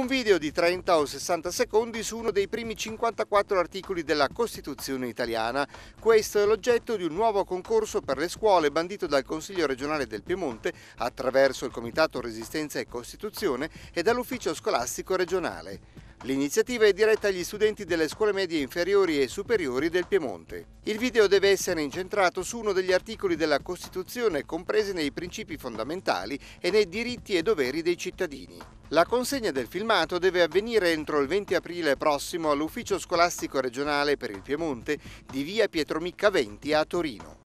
Un video di 30 o 60 secondi su uno dei primi 54 articoli della Costituzione italiana. Questo è l'oggetto di un nuovo concorso per le scuole bandito dal Consiglio regionale del Piemonte attraverso il Comitato Resistenza e Costituzione e dall'Ufficio scolastico regionale. L'iniziativa è diretta agli studenti delle scuole medie inferiori e superiori del Piemonte. Il video deve essere incentrato su uno degli articoli della Costituzione compresi nei principi fondamentali e nei diritti e doveri dei cittadini. La consegna del filmato deve avvenire entro il 20 aprile prossimo all'Ufficio Scolastico Regionale per il Piemonte di via Pietromicca 20 a Torino.